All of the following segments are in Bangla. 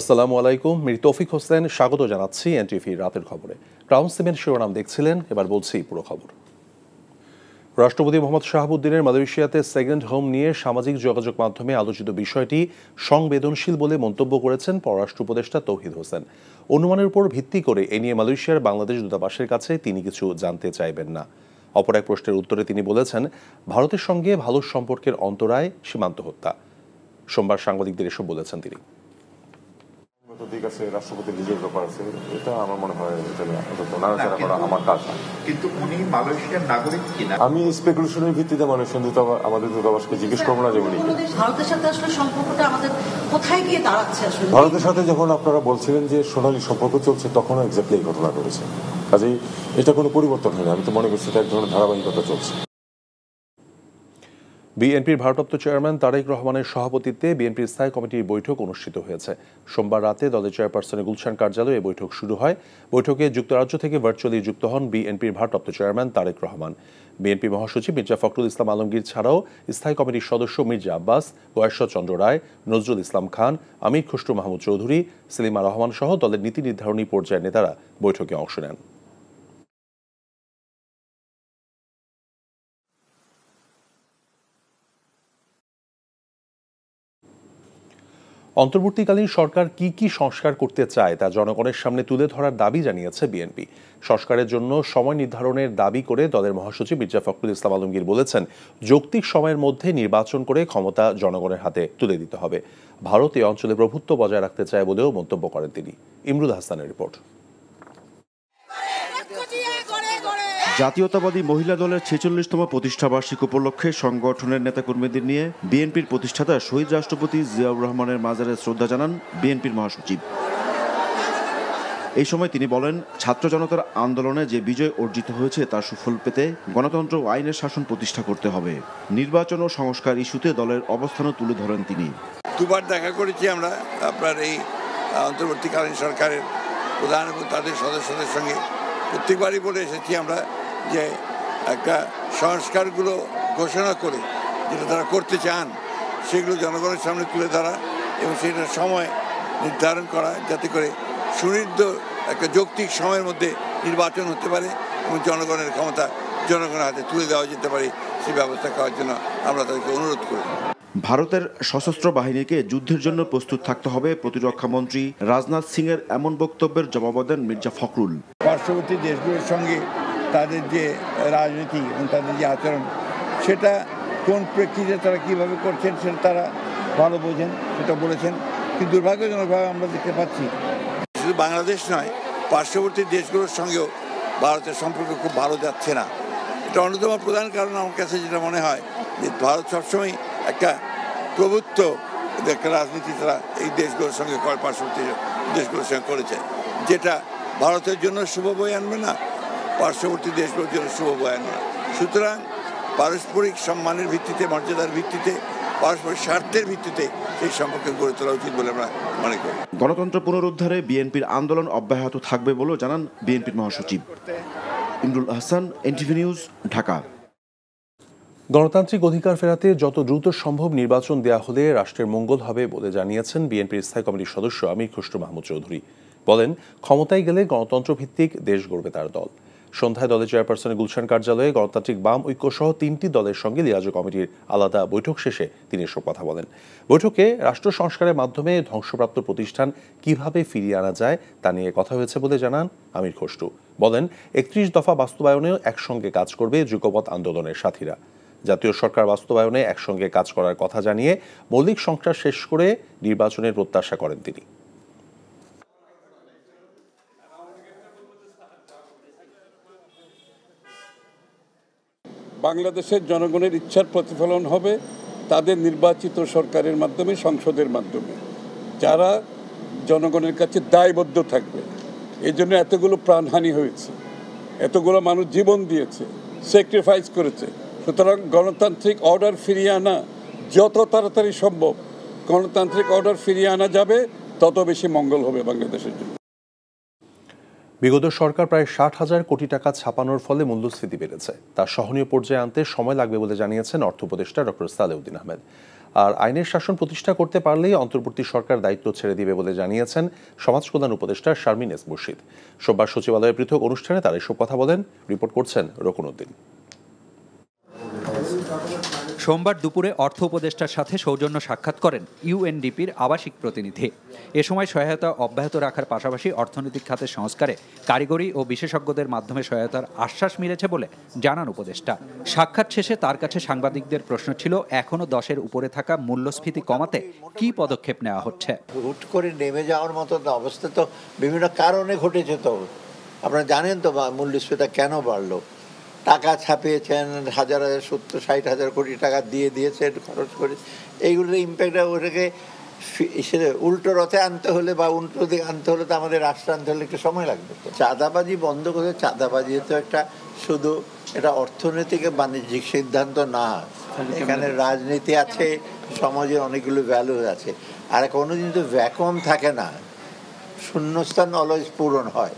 আসসালামু আলাইকুম মির তৌফিক হোসেন স্বাগত জানাচ্ছি এনটিভি রাতের খবরে ক্রাউন সিমেন্ট শিরোনাম দেখছিলেন এবার বলছি পুরো খবর রাষ্ট্রপতি মোহাম্মদ শাহাবুদ্দিনের মালয়েশিয়াতে সেকেন্ড হোম নিয়ে সামাজিক যোগাযোগ মাধ্যমে আলোচিত বিষয়টি সংবেদনশীল বলে মন্তব্য করেছেন পররাষ্ট্র উপদেষ্টা তৌহিদ হোসেন অনুমানের উপর ভিত্তি করে এ নিয়ে মালয়েশিয়ার বাংলাদেশ দূতাবাসের কাছে তিনি কিছু জানতে চাইবেন না অপর এক প্রশ্নের উত্তরে তিনি বলেছেন ভারতের সঙ্গে ভালো সম্পর্কের অন্তরায় সীমান্ত হত্যা সোমবার সাংবাদিকদের এসব বলেছেন তিনি আমি ভিত্তিতে আমাদের আচ্ছা, জিজ্ঞেস করবো না ভারতের সাথে যখন আপনারা বলছিলেন যে সোনালী সম্পর্ক চলছে তখন এই ঘটনা ঘটেছে কাজেই এটা কোনো পরিবর্তন হয়নি আমি তো মনে করছি এক ধরনের ধারাবাহিকতা চলছে বিএনপির ভারপ্রাপ্ত চেয়ারম্যান তারেক রহমানের সভাপতিত্বে বিএনপির স্থায়ী কমিটির বৈঠক অনুষ্ঠিত হয়েছে সোমবার রাতে দলের চেয়ারপারসনের গুলশান কার্যালয়ে বৈঠক শুরু হয় বৈঠকে যুক্তরাজ্য থেকে ভার্চুয়ালি যুক্ত হন বিএনপির ভারপ্রাপ্ত চেয়ারম্যান তারেক রহমান বিএনপি মহাসচিব মির্জা ফখরুল ইসলাম আলমগীর ছাড়াও স্থায়ী কমিটির সদস্য মির্জা আব্বাস চন্দ্র রায় নজরুল ইসলাম খান আমির খুসরু মাহমুদ চৌধুরী সেলিমা রহমান সহ দলের নীতি নির্ধারণী পর্যায়ের নেতারা বৈঠকে অংশ নেন অন্তর্বর্তীকালীন সরকার কি কি সংস্কার করতে চায় তা জনগণের সামনে তুলে ধরার দাবি জানিয়েছে বিএনপি সংস্কারের জন্য সময় নির্ধারণের দাবি করে দলের মহাসচিব মির্জা ফখরুল ইসলাম আলমগীর বলেছেন যৌক্তিক সময়ের মধ্যে নির্বাচন করে ক্ষমতা জনগণের হাতে তুলে দিতে হবে ভারত এ অঞ্চলে প্রভুত্ব বজায় রাখতে চায় বলেও মন্তব্য করেন তিনি ইমরুল হাসানের রিপোর্ট জাতীয়তাবাদী মহিলা দলের ছেচল্লিশতম প্রতিষ্ঠাবার্ষিক উপলক্ষে সংগঠনের নেতাকর্মীদের নিয়ে বিএনপির প্রতিষ্ঠাতা শহীদ রাষ্ট্রপতি জিয়াউর রহমানের মাজারে শ্রদ্ধা জানান বিএনপির মহাসচিব এই সময় তিনি বলেন ছাত্র জনতার আন্দোলনে যে বিজয় অর্জিত হয়েছে তার সুফল পেতে গণতন্ত্র ও আইনের শাসন প্রতিষ্ঠা করতে হবে নির্বাচন ও সংস্কার ইস্যুতে দলের অবস্থানও তুলে ধরেন তিনি দুবার দেখা করেছি আমরা আপনার এই অন্তর্বর্তীকালীন সরকারের প্রধান এবং তাদের সদস্যদের সঙ্গে প্রত্যেকবারই বলে এসেছি আমরা যে একটা সংস্কারগুলো ঘোষণা করে যেটা তারা করতে চান সেগুলো জনগণের সামনে তুলে ধরা এবং সেটার সময় নির্ধারণ করা যাতে করে সুনির্দ একটা যৌক্তিক সময়ের মধ্যে নির্বাচন হতে পারে এবং জনগণের ক্ষমতা জনগণের হাতে তুলে দেওয়া যেতে পারে সেই ব্যবস্থা করার জন্য আমরা তাদেরকে অনুরোধ করি ভারতের সশস্ত্র বাহিনীকে যুদ্ধের জন্য প্রস্তুত থাকতে হবে প্রতিরক্ষা মন্ত্রী রাজনাথ সিং এর এমন বক্তব্যের জবাব দেন মির্জা ফখরুল পার্শ্ববর্তী দেশগুলোর সঙ্গে তাদের যে রাজনীতি এবং তাদের যে আচরণ সেটা কোন প্রেক্ষিতে তারা কীভাবে করছেন সেটা তারা ভালো বোঝেন সেটা বলেছেন কিন্তু দুর্ভাগ্যজনকভাবে আমরা দেখতে পাচ্ছি শুধু বাংলাদেশ নয় পার্শ্ববর্তী দেশগুলোর সঙ্গেও ভারতের সম্পর্ক খুব ভালো যাচ্ছে না এটা অন্যতম প্রধান কারণ আমার কাছে যেটা মনে হয় যে ভারত সবসময় একটা প্রভুত্ব একটা রাজনীতি তারা এই দেশগুলোর সঙ্গে পার্শ্ববর্তী দেশগুলোর সঙ্গে করেছে যেটা ভারতের জন্য শুভ বই আনবে না পার্শ্ববর্তী দেশগুলোর জন্য শুভ বয়ান সুতরাং পারস্পরিক সম্মানের ভিত্তিতে মর্যাদার ভিত্তিতে পারস্পরিক স্বার্থের ভিত্তিতে সেই সম্পর্কে গড়ে তোলা উচিত বলে আমরা মনে করি গণতন্ত্র পুনরুদ্ধারে বিএনপির আন্দোলন অব্যাহত থাকবে বলেও জানান বিএনপির মহাসচিব ইমরুল আহসান এনটিভি নিউজ ঢাকা গণতান্ত্রিক অধিকার ফেরাতে যত দ্রুত সম্ভব নির্বাচন দেয়া হলে রাষ্ট্রের মঙ্গল হবে বলে জানিয়েছেন বিএনপির স্থায়ী কমিটির সদস্য আমির খুশরু মাহমুদ চৌধুরী বলেন ক্ষমতায় গেলে গণতন্ত্র ভিত্তিক দেশ গড়বে তার দল সন্ধ্যায় দলের চেয়ারপারসনের গুলশান কার্যালয়ে গণতান্ত্রিক বাম ঐক্য সহ তিনটি দলের সঙ্গে লিয়াজ কমিটির আলাদা বৈঠক শেষে তিনি এসব কথা বলেন বৈঠকে রাষ্ট্র সংস্কারের মাধ্যমে ধ্বংসপ্রাপ্ত প্রতিষ্ঠান কিভাবে ফিরিয়ে আনা যায় তা নিয়ে কথা হয়েছে বলে জানান আমির খসরু বলেন একত্রিশ দফা বাস্তবায়নেও একসঙ্গে কাজ করবে যুগপথ আন্দোলনের সাথীরা জাতীয় সরকার বাস্তবায়নে একসঙ্গে কাজ করার কথা জানিয়ে মৌলিক সংসার শেষ করে নির্বাচনের প্রত্যাশা করেন তিনি বাংলাদেশের জনগণের ইচ্ছার প্রতিফলন হবে তাদের নির্বাচিত সরকারের মাধ্যমে সংসদের মাধ্যমে যারা জনগণের কাছে দায়বদ্ধ থাকবে এই জন্য এতগুলো প্রাণহানি হয়েছে এতগুলো মানুষ জীবন দিয়েছে স্যাক্রিফাইস করেছে সুতরাং গণতান্ত্রিক অর্ডার ফিরিয়ে আনা যত তাড়াতাড়ি সম্ভব গণতান্ত্রিক অর্ডার ফিরিয়ে আনা যাবে তত বেশি মঙ্গল হবে বাংলাদেশের জন্য বিগত সরকার প্রায় ষাট হাজার কোটি টাকা ছাপানোর ফলে মূল্যস্ফীতি বেড়েছে তা সহনীয় পর্যায়ে আনতে সময় লাগবে বলে জানিয়েছেন অর্থ উপদেষ্টা ডক্টর সালেউদ্দিন আহমেদ আর আইনের শাসন প্রতিষ্ঠা করতে পারলেই অন্তর্বর্তী সরকার দায়িত্ব ছেড়ে দিবে বলে জানিয়েছেন সমাজ কল্যাণ উপদেষ্টা শারমিন এস মুর্শিদ সোমবার সচিবালয়ে পৃথক অনুষ্ঠানে তার এসব কথা বলেন রিপোর্ট করছেন উদ্দিন সোমবার দুপুরে অর্থ উপদেষ্টার সাথে সৌজন্য সাক্ষাৎ করেন ইউএনডিপির আবাসিক প্রতিনিধি এ সময় সহায়তা অব্যাহত রাখার পাশাপাশি অর্থনৈতিক খাতের সংস্কারে কারিগরি ও বিশেষজ্ঞদের মাধ্যমে সহায়তার আশ্বাস মিলেছে বলে জানান উপদেষ্টা সাক্ষাৎ শেষে তার কাছে সাংবাদিকদের প্রশ্ন ছিল এখনও দশের উপরে থাকা মূল্যস্ফীতি কমাতে কি পদক্ষেপ নেওয়া হচ্ছে হুট করে নেমে যাওয়ার মতো অবস্থা তো বিভিন্ন কারণে ঘটেছে তো আপনারা জানেন তো মূল্যস্ফীতি কেন বাড়লো টাকা ছাপিয়েছেন হাজার হাজার সত্তর ষাট হাজার কোটি টাকা দিয়ে দিয়েছে খরচ করে এইগুলোর ইম্প্যাক্টটা ওটাকে সেটা উল্টো রথে আনতে হলে বা উল্টো দিকে আনতে হলে তো আমাদের রাষ্ট্র আনতে হলে একটু সময় লাগবে চাঁদাবাজি বন্ধ করে চাঁদাবাজি তো একটা শুধু এটা অর্থনৈতিক বাণিজ্যিক সিদ্ধান্ত না এখানে রাজনীতি আছে সমাজের অনেকগুলো ভ্যালু আছে আর কোনো দিন তো ভ্যাকুয়াম থাকে না শূন্যস্থান অলওয়েজ পূরণ হয়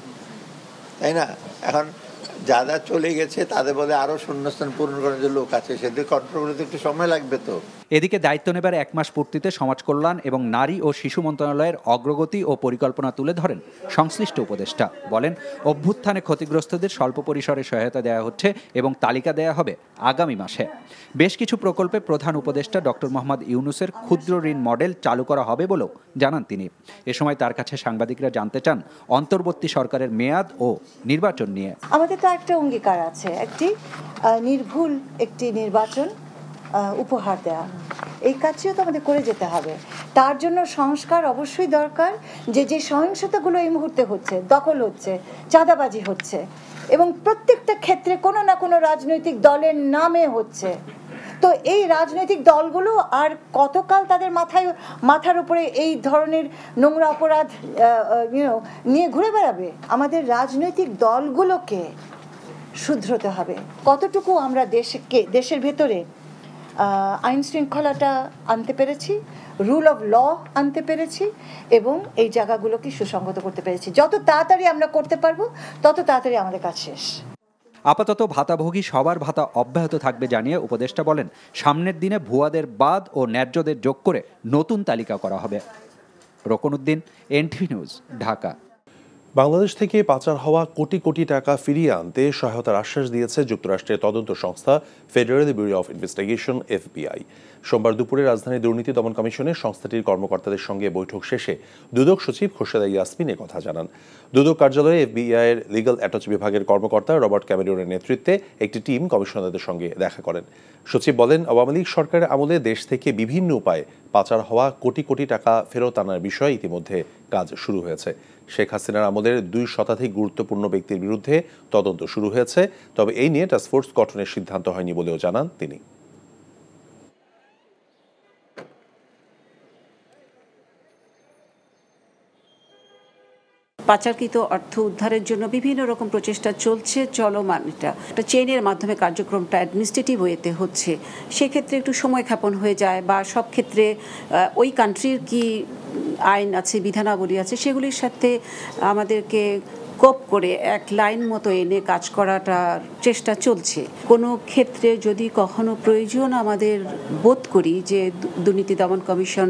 তাই না এখন যা যা চলে গেছে তাদের বলে আরও শূন্যস্থান পূরণ করার যে লোক আছে সেদিকে কন্ট্রোল করতে একটু সময় লাগবে তো এদিকে দায়িত্ব নেবার এক মাস পূর্তিতে সমাজ কল্যাণ এবং নারী ও শিশু মন্ত্রণালয়ের অগ্রগতি ও পরিকল্পনা তুলে ধরেন সংশ্লিষ্ট উপদেষ্টা বলেন অভ্যুত্থানে ক্ষতিগ্রস্তদের স্বল্প পরিসরে সহায়তা দেওয়া হচ্ছে এবং তালিকা দেওয়া হবে আগামী মাসে বেশ কিছু প্রকল্পে প্রধান উপদেষ্টা ডক্টর মোহাম্মদ ইউনুসের ক্ষুদ্র ঋণ মডেল চালু করা হবে বলেও জানান তিনি এ সময় তার কাছে সাংবাদিকরা জানতে চান অন্তর্বর্তী সরকারের মেয়াদ ও নির্বাচন নিয়ে আমাদের তো একটা অঙ্গীকার আছে একটি নির্ভুল একটি নির্বাচন উপহার দেওয়া এই কাজটিও তো আমাদের করে যেতে হবে তার জন্য সংস্কার অবশ্যই দরকার যে যে সহিংসতাগুলো এই মুহূর্তে হচ্ছে দখল হচ্ছে চাঁদাবাজি হচ্ছে এবং প্রত্যেকটা ক্ষেত্রে কোনো না কোনো রাজনৈতিক দলের নামে হচ্ছে তো এই রাজনৈতিক দলগুলো আর কতকাল তাদের মাথায় মাথার উপরে এই ধরনের নোংরা অপরাধ নিয়ে ঘুরে বেড়াবে আমাদের রাজনৈতিক দলগুলোকে শুধরোতে হবে কতটুকু আমরা দেশকে দেশের ভেতরে আইন শৃঙ্খলাটা আনতে পেরেছি রুল অফ ল আনতে পেরেছি এবং এই জায়গাগুলোকে সুসংগত করতে পেরেছি যত তাড়াতাড়ি আমরা করতে পারবো তত তাড়াতাড়ি আমাদের কাজ শেষ আপাতত ভাতাভোগী সবার ভাতা অব্যাহত থাকবে জানিয়ে উপদেষ্টা বলেন সামনের দিনে ভুয়াদের বাদ ও ন্যায্যদের যোগ করে নতুন তালিকা করা হবে রকনুদ্দিন এনটিভি নিউজ ঢাকা বাংলাদেশ থেকে পাচার হওয়া কোটি কোটি টাকা ফিরিয়ে আনতে সহায়তার আশ্বাস দিয়েছে যুক্তরাষ্ট্রের তদন্ত সংস্থা Federal Bureau of Investigation FBI সোমবার দুপুরে রাজধানী দুর্নীতি দমন কমিশনে সংস্থাটির কর্মকর্তাদের সঙ্গে বৈঠক শেষে দুদক সচিব খোরশেদা ইয়াসমিন কথা জানান দুদক কার্যালয়ে এফবিআই এর লিগাল অ্যাটাচ বিভাগের কর্মকর্তা রবার্ট ক্যামেরনের নেতৃত্বে একটি টিম কমিশনারদের সঙ্গে দেখা করেন সচিব বলেন আওয়ামী লীগ সরকারের আমলে দেশ থেকে বিভিন্ন উপায়ে পাচার হওয়া কোটি কোটি টাকা ফেরত আনার বিষয়ে ইতিমধ্যে কাজ শুরু হয়েছে শেখ হাসিনার আমলের দুই শতাধিক গুরুত্বপূর্ণ ব্যক্তির বিরুদ্ধে তদন্ত শুরু হয়েছে তবে এই নিয়ে টাস্কফোর্স গঠনের সিদ্ধান্ত হয়নি বলেও জানান তিনি পাচারকৃত অর্থ উদ্ধারের জন্য বিভিন্ন রকম প্রচেষ্টা চলছে চলমান এটা একটা চেনের মাধ্যমে কার্যক্রমটা অ্যাডমিনিস্ট্রেটিভ হয়েতে হচ্ছে সেক্ষেত্রে একটু সময় ক্ষেপণ হয়ে যায় বা সব ক্ষেত্রে ওই কান্ট্রির কি আইন আছে বিধানাবলী আছে সেগুলির সাথে আমাদেরকে কোপ করে এক লাইন মতো এনে কাজ করাটার চেষ্টা চলছে কোনো ক্ষেত্রে যদি কখনো প্রয়োজন আমাদের বোধ করি যে দুর্নীতি দমন কমিশন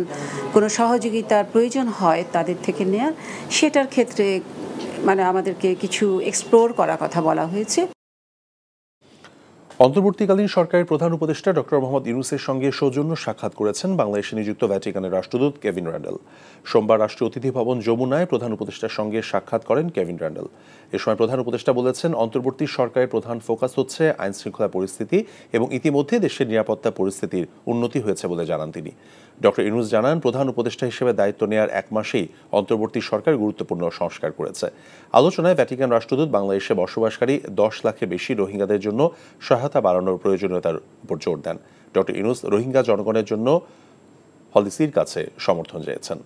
কোনো সহযোগিতার প্রয়োজন হয় তাদের থেকে নেয়ার সেটার ক্ষেত্রে মানে আমাদেরকে কিছু এক্সপ্লোর করা কথা বলা হয়েছে অন্তর্বর্তীকালীন সরকারের প্রধান উপদেষ্টা ডক্টর মোহাম্মদ ইউনুসের সঙ্গে সৌজন্য সাক্ষাৎ করেছেন বাংলাদেশে নিযুক্ত ভ্যাটিকানের রাষ্ট্রদূত কেভিন র্যান্ডেল সোমবার রাষ্ট্রীয় অতিথি ভবন যমুনায় প্রধান উপদেষ্টার সঙ্গে সাক্ষাৎ করেন কেভিন র্যান্ডেল এ সময় প্রধান উপদেষ্টা বলেছেন অন্তর্বর্তী সরকারের প্রধান ফোকাস হচ্ছে আইন শৃঙ্খলা পরিস্থিতি এবং ইতিমধ্যে দেশের নিরাপত্তা পরিস্থিতির উন্নতি হয়েছে বলে জানান তিনি ডক্টর ইউনুস জানান প্রধান উপদেষ্টা হিসেবে দায়িত্ব নেয়ার এক মাসেই অন্তর্বর্তী সরকার গুরুত্বপূর্ণ সংস্কার করেছে আলোচনায় ভ্যাটিকান রাষ্ট্রদূত বাংলাদেশে বসবাসকারী দশ লাখে বেশি রোহিঙ্গাদের জন্য সহায়তা বাড়ানোর প্রয়োজনীয়তার উপর জোর দেন ডক্টর ইউনুস রোহিঙ্গা জনগণের জন্য হলিসির কাছে সমর্থন চেয়েছেন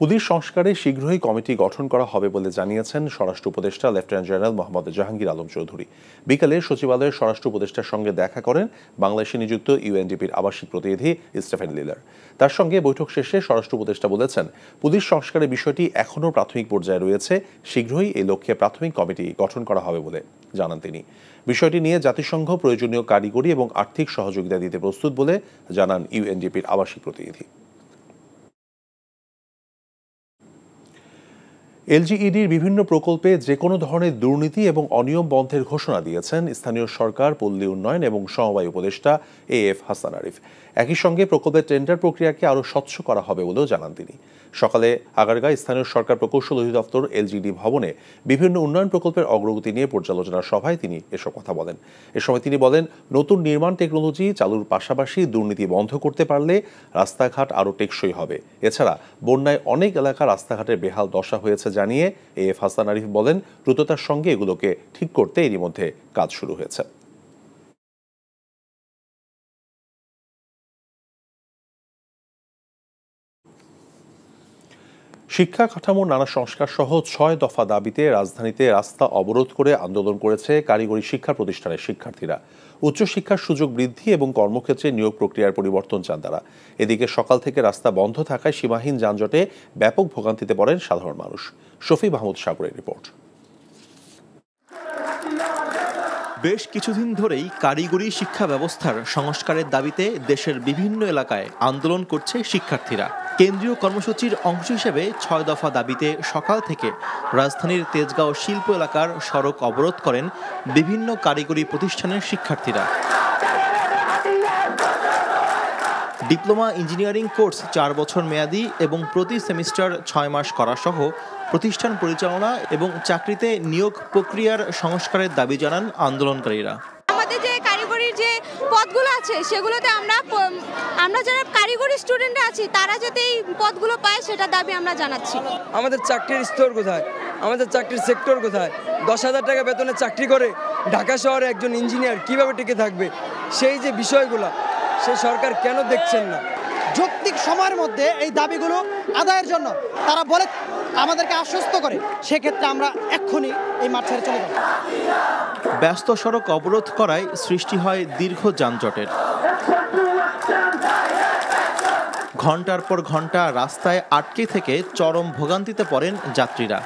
পুলিশ সংস্কারে শীঘ্রই কমিটি গঠন করা হবে বলে জানিয়েছেন স্বরাষ্ট্র উপদেষ্টা লেফটেন্যান্ট জেনারেল মোহাম্মদ জাহাঙ্গীর আলম চৌধুরী বিকালে সচিবালয়ের স্বরাষ্ট্র উপদেষ্টার সঙ্গে দেখা করেন বাংলাদেশে নিযুক্ত ইউএনডিপির আবাসিক প্রতিনিধি স্টেফেন লিলার তার সঙ্গে বৈঠক শেষে স্বরাষ্ট্র উপদেষ্টা বলেছেন পুলিশ সংস্কারের বিষয়টি এখনও প্রাথমিক পর্যায়ে রয়েছে শীঘ্রই এই লক্ষ্যে প্রাথমিক কমিটি গঠন করা হবে বলে জানান তিনি বিষয়টি নিয়ে জাতিসংঘ প্রয়োজনীয় কারিগরি এবং আর্থিক সহযোগিতা দিতে প্রস্তুত বলে জানান ইউএনডিপির আবাসিক প্রতিনিধি এলজিইডির বিভিন্ন প্রকল্পে যে কোনো ধরনের দুর্নীতি এবং অনিয়ম বন্ধের ঘোষণা দিয়েছেন স্থানীয় সরকার পল্লী উন্নয়ন এবং সমবায় উপদেষ্টা এ এফ হাসান আরিফ একই সঙ্গে প্রকল্পের টেন্ডার প্রক্রিয়াকে আরও স্বচ্ছ করা হবে বলেও জানান তিনি সকালে আগারগা স্থানীয় সরকার প্রকৌশল অধিদপ্তর এলজিডি ভবনে বিভিন্ন উন্নয়ন প্রকল্পের অগ্রগতি নিয়ে পর্যালোচনা সভায় তিনি এসব কথা বলেন এ সময় তিনি বলেন নতুন নির্মাণ টেকনোলজি চালুর পাশাপাশি দুর্নীতি বন্ধ করতে পারলে রাস্তাঘাট আরও টেকসই হবে এছাড়া বন্যায় অনেক এলাকা রাস্তাঘাটের বেহাল দশা হয়েছে জানিয়ে এ এফ হাসান আরিফ বলেন দ্রুততার সঙ্গে এগুলোকে ঠিক করতে এরই মধ্যে কাজ শুরু হয়েছে শিক্ষা কাঠামো নানা সংস্কার সহ ছয় দফা দাবিতে রাজধানীতে রাস্তা অবরোধ করে আন্দোলন করেছে কারিগরি শিক্ষা প্রতিষ্ঠানের শিক্ষার্থীরা উচ্চশিক্ষার সুযোগ বৃদ্ধি এবং কর্মক্ষেত্রে নিয়োগ প্রক্রিয়ার পরিবর্তন চান তারা এদিকে সকাল থেকে রাস্তা বন্ধ থাকায় সীমাহীন যানজটে ব্যাপক ভোগান্তিতে পড়েন সাধারণ মানুষ শফি মাহমুদ সাগরের রিপোর্ট বেশ কিছুদিন ধরেই কারিগরি শিক্ষা ব্যবস্থার সংস্কারের দাবিতে দেশের বিভিন্ন এলাকায় আন্দোলন করছে শিক্ষার্থীরা কেন্দ্রীয় কর্মসূচির অংশ হিসেবে ছয় দফা দাবিতে সকাল থেকে রাজধানীর তেজগাঁও শিল্প এলাকার সড়ক অবরোধ করেন বিভিন্ন কারিগরি প্রতিষ্ঠানের শিক্ষার্থীরা ডিপ্লোমা ইঞ্জিনিয়ারিং কোর্স চার বছর মেয়াদি এবং প্রতি সেমিস্টার ছয় মাস করা সহ প্রতিষ্ঠান পরিচালনা এবং চাকরিতে নিয়োগ প্রক্রিয়ার সংস্কারের দাবি জানান আন্দোলনকারীরা আমাদের যে কারিগরির যে পদগুলো আছে সেগুলোতে আমরা আমরা যারা কারিগরি স্টুডেন্ট আছি তারা যাতে এই পদগুলো পায় সেটা দাবি আমরা জানাচ্ছি আমাদের চাকরির স্তর কোথায় আমাদের চাকরির সেক্টর কোথায় দশ হাজার টাকা বেতনে চাকরি করে ঢাকা শহরে একজন ইঞ্জিনিয়ার কিভাবে টিকে থাকবে সেই যে বিষয়গুলো সে সরকার কেন দেখছেন না যৌক্তিক সময়ের মধ্যে এই দাবিগুলো আদায়ের জন্য তারা বলে আমাদেরকে আশ্বস্ত করে সেক্ষেত্রে আমরা এক্ষুনি এই মাঠ ছেড়ে চলে যাব ব্যস্ত সড়ক অবরোধ করায় সৃষ্টি হয় দীর্ঘ যানজটের ঘন্টার পর ঘন্টা রাস্তায় আটকে থেকে চরম ভোগান্তিতে পড়েন যাত্রীরা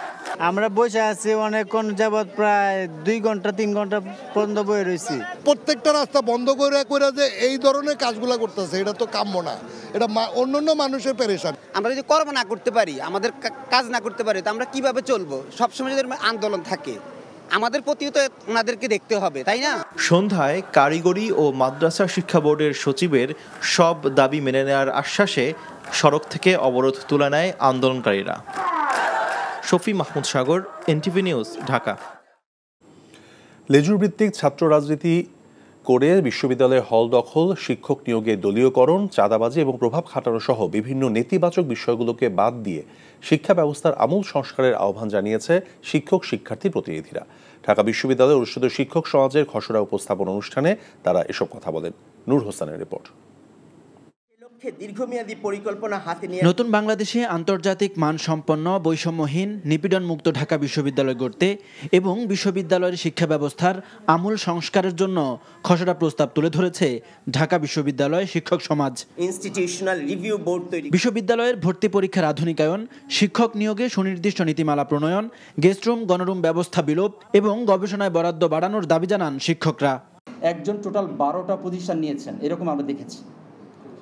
আমরা বসে আছি অনেকক্ষণ যাবৎ প্রায় দুই ঘন্টা তিন ঘন্টা পর্যন্ত বয়ে রয়েছি প্রত্যেকটা রাস্তা বন্ধ করে করে যে এই ধরনের কাজগুলো করতেছে এটা তো কাম্য না এটা অন্য অন্য মানুষের পেরেশান আমরা যদি কর্ম না করতে পারি আমাদের কাজ না করতে পারি তো আমরা কিভাবে চলবো সবসময় যদি আন্দোলন থাকে আমাদের প্রতিও তো ওনাদেরকে দেখতে হবে তাই না সন্ধ্যায় কারিগরি ও মাদ্রাসা শিক্ষা বোর্ডের সচিবের সব দাবি মেনে নেওয়ার আশ্বাসে সড়ক থেকে অবরোধ তুলে নেয় আন্দোলনকারীরা শফি মাহমুদ সাগর এনটিভি নিউজ ঢাকা লেজুর ভিত্তিক ছাত্র রাজনীতি করে বিশ্ববিদ্যালয়ের হল দখল শিক্ষক নিয়োগে দলীয়করণ চাঁদাবাজি এবং প্রভাব খাটানো সহ বিভিন্ন নেতিবাচক বিষয়গুলোকে বাদ দিয়ে শিক্ষা ব্যবস্থার আমূল সংস্কারের আহ্বান জানিয়েছে শিক্ষক শিক্ষার্থী প্রতিনিধিরা ঢাকা বিশ্ববিদ্যালয়ে অনুষ্ঠিত শিক্ষক সমাজের খসড়া উপস্থাপন অনুষ্ঠানে তারা এসব কথা বলেন নূর হোসানের রিপোর্ট দীর্ঘমেয়াদী পরিকল্পনা হাতে নিয়ে নতুন বাংলাদেশে আন্তর্জাতিক মানসম্পন্ন বৈষম্যহীন নিপীড়নমুক্ত ঢাকা বিশ্ববিদ্যালয় গড়তে এবং বিশ্ববিদ্যালয়ের শিক্ষা ব্যবস্থার আমূল সংস্কারের জন্য খসড়া প্রস্তাব তুলে ধরেছে ঢাকা বিশ্ববিদ্যালয় শিক্ষক সমাজ ইনস্টিটিউশনাল বিশ্ববিদ্যালয়ের ভর্তি পরীক্ষার আধুনিকায়ন শিক্ষক নিয়োগে সুনির্দিষ্ট নীতিমালা প্রণয়ন গেস্ট রুম গণরুম ব্যবস্থা বিলোপ এবং গবেষণায় বরাদ্দ বাড়ানোর দাবি জানান শিক্ষকরা একজন টোটাল বারোটা পজিশন নিয়েছেন এরকম আমরা দেখেছি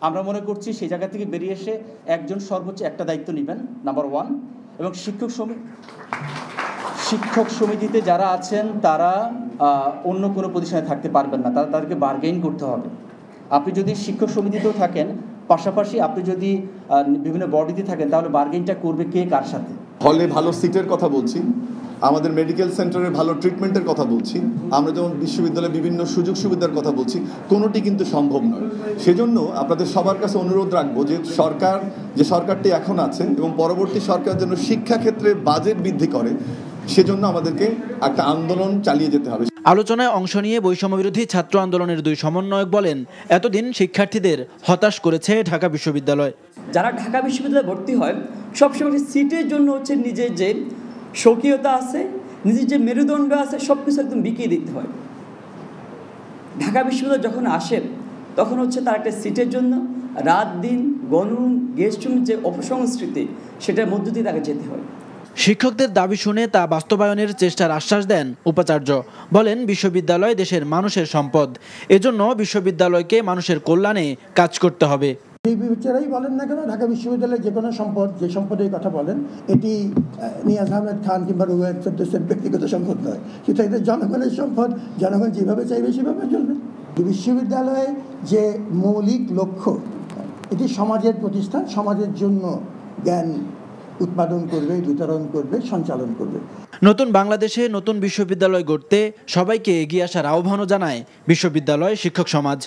আমরা মনে করছি সেই জায়গা থেকে বেরিয়ে এসে একজন সর্বোচ্চ একটা দায়িত্ব নেবেন নাম্বার ওয়ান এবং শিক্ষক সমিতি শিক্ষক সমিতিতে যারা আছেন তারা অন্য কোনো পজিশনে থাকতে পারবেন না তারা তাদেরকে বার্গেইন করতে হবে আপনি যদি শিক্ষক সমিতিতেও থাকেন পাশাপাশি আপনি যদি বিভিন্ন বডিতে থাকেন তাহলে বার্গেইনটা করবে কে কার সাথে হলে ভালো সিটের কথা বলছি আমাদের মেডিকেল সেন্টারের ভালো ট্রিটমেন্টের কথা বলছি আমরা যেমন বিশ্ববিদ্যালয়ে বিভিন্ন সুযোগ সুবিধার কথা বলছি কোনোটি কিন্তু সম্ভব নয় সেজন্য আপনাদের সবার কাছে অনুরোধ রাখবো যে সরকার যে সরকারটি এখন আছে এবং পরবর্তী সরকার যেন শিক্ষাক্ষেত্রে বাজেট বৃদ্ধি করে সেজন্য আমাদেরকে একটা আন্দোলন চালিয়ে যেতে হবে আলোচনায় অংশ নিয়ে বৈষম্যবিরোধী ছাত্র আন্দোলনের দুই সমন্বয়ক বলেন এতদিন শিক্ষার্থীদের হতাশ করেছে ঢাকা বিশ্ববিদ্যালয় যারা ঢাকা বিশ্ববিদ্যালয়ে ভর্তি হয় সবসময় সিটের জন্য হচ্ছে নিজের যে স্বকীয়তা আছে নিজের যে মেরুদণ্ড আছে সব কিছু একদম বিকিয়ে দিতে হয় ঢাকা বিশ্ববিদ্যালয় যখন আসেন তখন হচ্ছে তার একটা সিটের জন্য রাত দিন গণরুম গেস্ট রুম যে অপসংস্কৃতি সেটার মধ্য দিয়ে তাকে যেতে হয় শিক্ষকদের দাবি শুনে তা বাস্তবায়নের চেষ্টার আশ্বাস দেন উপাচার্য বলেন বিশ্ববিদ্যালয় দেশের মানুষের সম্পদ এজন্য বিশ্ববিদ্যালয়কে মানুষের কল্যাণে কাজ করতে হবে এই বিবেচনাই বলেন না কেন ঢাকা বিশ্ববিদ্যালয়ের যে কোনো সম্পদ যে সম্পদের কথা বলেন এটি নিয়াজ আহমেদ খান কিংবা রুয়েদ সদ্দেশের ব্যক্তিগত সম্পদ নয় কিন্তু এটা জনগণের সম্পদ জনগণ যেভাবে চাইবে সেভাবে চলবে বিশ্ববিদ্যালয়ে যে মৌলিক লক্ষ্য এটি সমাজের প্রতিষ্ঠান সমাজের জন্য জ্ঞান উৎপাদন করবে বিতরণ করবে সঞ্চালন করবে নতুন বাংলাদেশে নতুন বিশ্ববিদ্যালয় গড়তে সবাইকে এগিয়ে আসার আহ্বানও জানায় বিশ্ববিদ্যালয় শিক্ষক সমাজ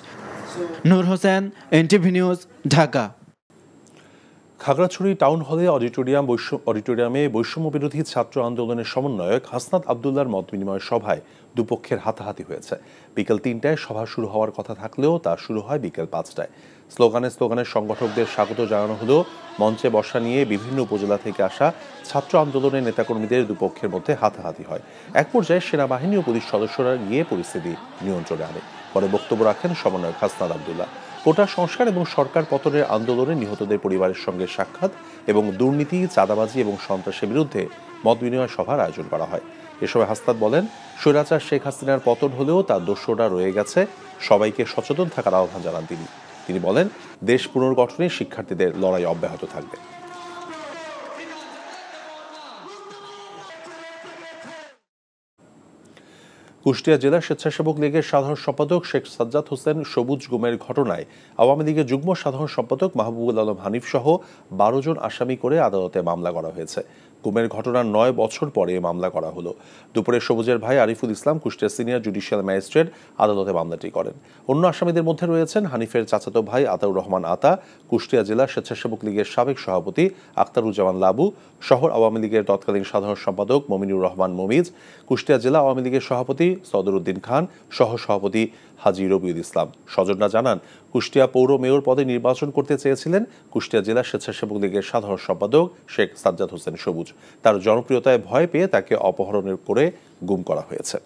Nur Hossain NTV news Dhaka Khagrachari town হলে অডিটোরিয়াম অডিটোরিয়ামে বৈষম্য বিরোধী ছাত্র আন্দোলনের সমন্বয়ক হাসনাত আবদুল্লার মত বিনিময় সভায় দুপক্ষের হাতাহাতি হয়েছে বিকেল তিনটায় সভা শুরু হওয়ার কথা থাকলেও তা শুরু হয় বিকেল পাঁচটায় স্লোগানে স্লোগানে সংগঠকদের স্বাগত জানানো হলেও মঞ্চে বসা নিয়ে বিভিন্ন উপজেলা থেকে আসা ছাত্র আন্দোলনের নেতাকর্মীদের দুপক্ষের মধ্যে হাতাহাতি হয় এক পর্যায়ে সেনাবাহিনী ও পুলিশ সদস্যরা গিয়ে পরিস্থিতি নিয়ন্ত্রণে আনে পরে বক্তব্য রাখেন সমন্বয়ক হাসনাদ আবদুল্লাহ কোটা সংস্কার এবং সরকার পতনের আন্দোলনে নিহতদের পরিবারের সঙ্গে সাক্ষাৎ এবং দুর্নীতি চাঁদাবাজি এবং সন্ত্রাসের বিরুদ্ধে মত বিনিময় সভার আয়োজন করা হয় এ সময় হাসনাদ বলেন স্বৈরাচার শেখ হাসিনার পতন হলেও তার দস্যরা রয়ে গেছে সবাইকে সচেতন থাকার আহ্বান জানান তিনি তিনি বলেন দেশ পুনর্গঠনে শিক্ষার্থীদের লড়াই অব্যাহত থাকবে কুষ্টিয়া জেলা স্বেচ্ছাসেবক লীগের সাধারণ সম্পাদক শেখ সাজ্জাদ হোসেন সবুজ গুমের ঘটনায় আওয়ামী লীগের যুগ্ম সাধারণ সম্পাদক মাহবুবুল আলম হানিফ সহ বারো জন আসামি করে আদালতে মামলা করা হয়েছে গুমের ঘটনার নয় বছর পরে মামলা করা হলো দুপুরে সবুজের ভাই Ariful Islam Kushtia senior judicial magistrate আদালতে মামলাটি করেন অন্য আসামিদের মধ্যে রয়েছেন হানিফের চাচাতো ভাই আতাউর রহমান আতা কুষ্টিয়া জেলা স্বেচ্ছাসেবক লীগের সাবেক সভাপতি আখতারুজ্জামান লাবু শহর আওয়ামী লীগের তৎকালীন সাধারণ সম্পাদক মমিনুর রহমান মমিজ কুষ্টিয়া জেলা আওয়ামী লীগের সভাপতি সদরুদ্দিন খান সহ সভাপতি হাজি রবিউল ইসলাম স্বজনরা জানান কুষ্টিয়া পৌর মেয়র পদে নির্বাচন করতে চেয়েছিলেন কুষ্টিয়া জেলা স্বেচ্ছাসেবক লীগের সাধারণ সম্পাদক শেখ সাজ্জাদ হোসেন সবুজ তার জনপ্রিয়তায় ভয় পেয়ে তাকে অপহরণের করে গুম করা হয়েছে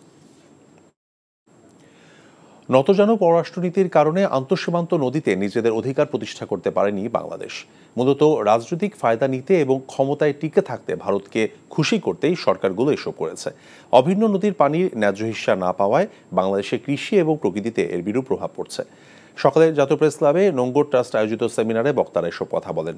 নতজানো পররাষ্ট্রনীতির কারণে আন্তঃসীমান্ত নদীতে নিজেদের অধিকার প্রতিষ্ঠা করতে পারেনি বাংলাদেশ মূলত রাজনৈতিক ফায়দা নিতে এবং ক্ষমতায় টিকে থাকতে ভারতকে খুশি করতেই সরকারগুলো এসব করেছে অভিন্ন নদীর পানির ন্যায্য হিসা না পাওয়ায় বাংলাদেশে কৃষি এবং প্রকৃতিতে এর বিরূপ প্রভাব পড়ছে সকালে জাতীয় প্রেস ক্লাবে নোঙ্গর ট্রাস্ট আয়োজিত সেমিনারে বক্তারা এসব কথা বলেন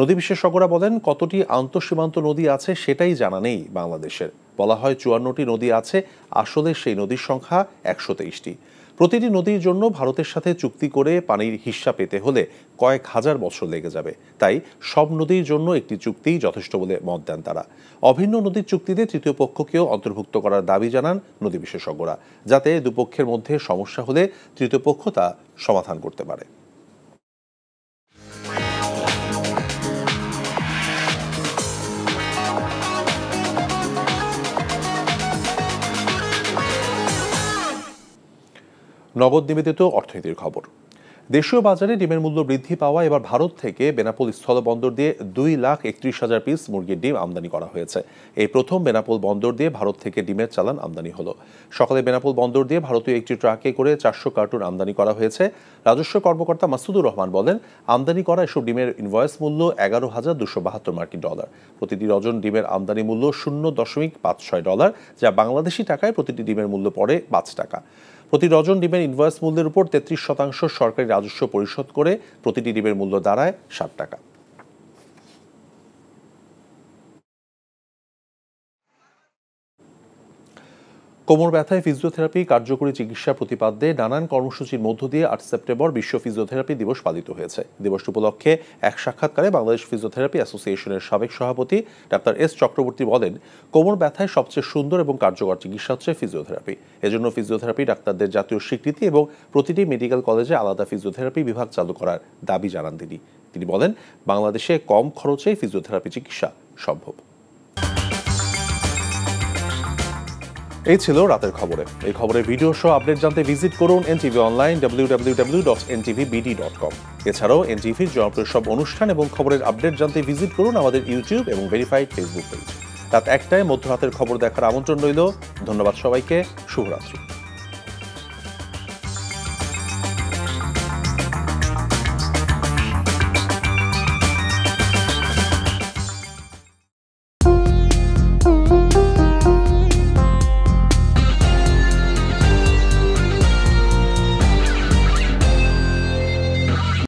নদী বিশেষজ্ঞরা বলেন কতটি আন্তঃসীমান্ত নদী আছে সেটাই জানা নেই বাংলাদেশের বলা হয় চুয়ান্নটি নদী আছে আসলে সেই নদীর সংখ্যা একশো তেইশটি প্রতিটি নদীর জন্য ভারতের সাথে চুক্তি করে পানির হিসা পেতে হলে কয়েক হাজার বছর লেগে যাবে তাই সব নদীর জন্য একটি চুক্তি যথেষ্ট বলে মত দেন তারা অভিন্ন নদীর চুক্তিতে তৃতীয় পক্ষকেও অন্তর্ভুক্ত করার দাবি জানান নদী বিশেষজ্ঞরা যাতে দুপক্ষের মধ্যে সমস্যা হলে তৃতীয় পক্ষ তা সমাধান করতে পারে নগদ তো অর্থনীতির খবর দেশীয় বাজারে ডিমের মূল্য বৃদ্ধি পাওয়া এবার ভারত থেকে বেনাপোল স্থলবন্দর দিয়ে দুই লাখ একত্রিশ হাজার পিস মুরগির ডিম আমদানি করা হয়েছে এই প্রথম বেনাপোল বন্দর দিয়ে ভারত থেকে ডিমের চালান আমদানি হলো সকালে বেনাপোল বন্দর দিয়ে ভারতীয় একটি ট্রাকে করে চারশো কার্টুন আমদানি করা হয়েছে রাজস্ব কর্মকর্তা মাসুদুর রহমান বলেন আমদানি করা এসব ডিমের ইনভয়েস মূল্য এগারো হাজার দুশো বাহাত্তর মার্কিন ডলার প্রতিটি রজন ডিমের আমদানি মূল্য শূন্য দশমিক পাঁচ ছয় ডলার যা বাংলাদেশি টাকায় প্রতিটি ডিমের মূল্য পড়ে পাঁচ টাকা প্রতি ডজন ডিমের ইনভয়েস মূল্যের উপর তেত্রিশ শতাংশ সরকারি রাজস্ব পরিশোধ করে প্রতিটি ডিমের মূল্য দাঁড়ায় ষাট টাকা কোমর ব্যথায় ফিজিওথেরাপি কার্যকরী চিকিৎসা প্রতিপাদ্যে নানান কর্মসূচির মধ্য দিয়ে আট সেপ্টেম্বর বিশ্ব ফিজিওথেরাপি দিবস পালিত হয়েছে দিবস উপলক্ষে এক সাক্ষাৎকারে বাংলাদেশ ফিজিওথেরাপি অ্যাসোসিয়েশনের সাবেক সভাপতি ডাক্তার এস চক্রবর্তী বলেন কোমর ব্যথায় সবচেয়ে সুন্দর এবং কার্যকর চিকিৎসা হচ্ছে ফিজিওথেরাপি এজন্য ফিজিওথেরাপি ডাক্তারদের জাতীয় স্বীকৃতি এবং প্রতিটি মেডিকেল কলেজে আলাদা ফিজিওথেরাপি বিভাগ চালু করার দাবি জানান তিনি তিনি বলেন বাংলাদেশে কম খরচে ফিজিওথেরাপি চিকিৎসা সম্ভব এই ছিল রাতের খবরে এই খবরের ভিডিও সহ আপডেট জানতে ভিজিট করুন NTV online W W W dot NTV dot com এছাড়াও এনটিভির জনপ্রিয় সব অনুষ্ঠান এবং খবরের আপডেট জানতে ভিজিট করুন আমাদের ইউটিউব এবং ভেরিফাইড ফেসবুক পেজ রাত একটায় মধ্যরাতের খবর দেখার আমন্ত্রণ রইল ধন্যবাদ সবাইকে শুভরাত্রি